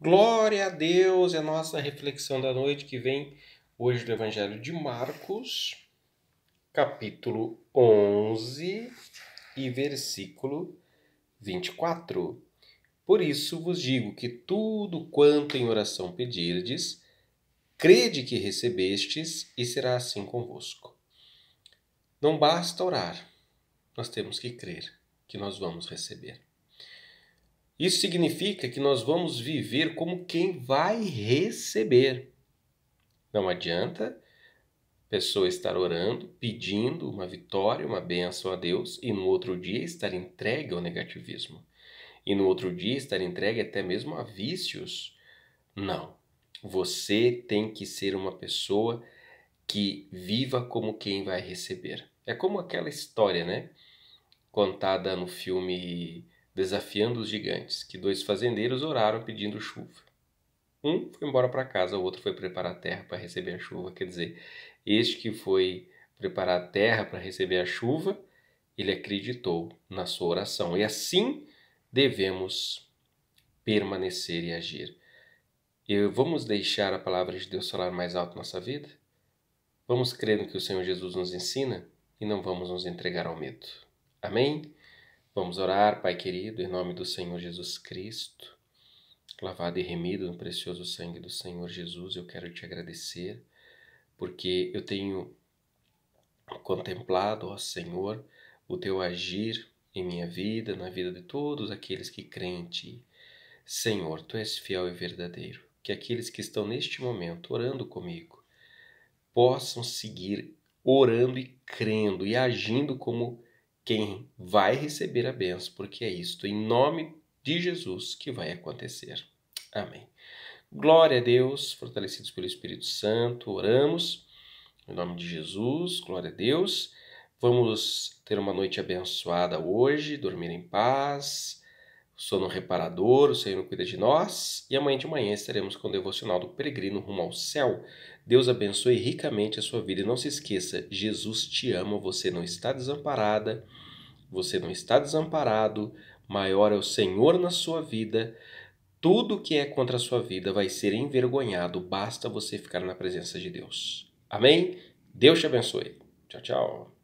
Glória a Deus! É a nossa reflexão da noite que vem hoje do Evangelho de Marcos, capítulo 11 e versículo 24. Por isso vos digo que tudo quanto em oração pedirdes, crede que recebestes e será assim convosco. Não basta orar, nós temos que crer que nós vamos receber. Isso significa que nós vamos viver como quem vai receber. Não adianta a pessoa estar orando, pedindo uma vitória, uma bênção a Deus e no outro dia estar entregue ao negativismo. E no outro dia estar entregue até mesmo a vícios. Não. Você tem que ser uma pessoa que viva como quem vai receber. É como aquela história, né? Contada no filme desafiando os gigantes, que dois fazendeiros oraram pedindo chuva. Um foi embora para casa, o outro foi preparar a terra para receber a chuva. Quer dizer, este que foi preparar a terra para receber a chuva, ele acreditou na sua oração. E assim devemos permanecer e agir. E vamos deixar a palavra de Deus falar mais alto nossa vida? Vamos crer no que o Senhor Jesus nos ensina e não vamos nos entregar ao medo. Amém? Vamos orar, Pai querido, em nome do Senhor Jesus Cristo, lavado e remido no precioso sangue do Senhor Jesus, eu quero te agradecer, porque eu tenho contemplado, ó Senhor, o teu agir em minha vida, na vida de todos aqueles que creem em ti. Senhor, tu és fiel e verdadeiro, que aqueles que estão neste momento orando comigo possam seguir orando e crendo e agindo como quem vai receber a benção, porque é isto em nome de Jesus que vai acontecer. Amém. Glória a Deus, fortalecidos pelo Espírito Santo, oramos. Em nome de Jesus, glória a Deus. Vamos ter uma noite abençoada hoje, dormir em paz sono reparador, o Senhor cuida de nós. E amanhã de manhã estaremos com o devocional do peregrino rumo ao céu. Deus abençoe ricamente a sua vida. E não se esqueça: Jesus te ama, você não está desamparada, você não está desamparado. Maior é o Senhor na sua vida. Tudo que é contra a sua vida vai ser envergonhado, basta você ficar na presença de Deus. Amém? Deus te abençoe. Tchau, tchau.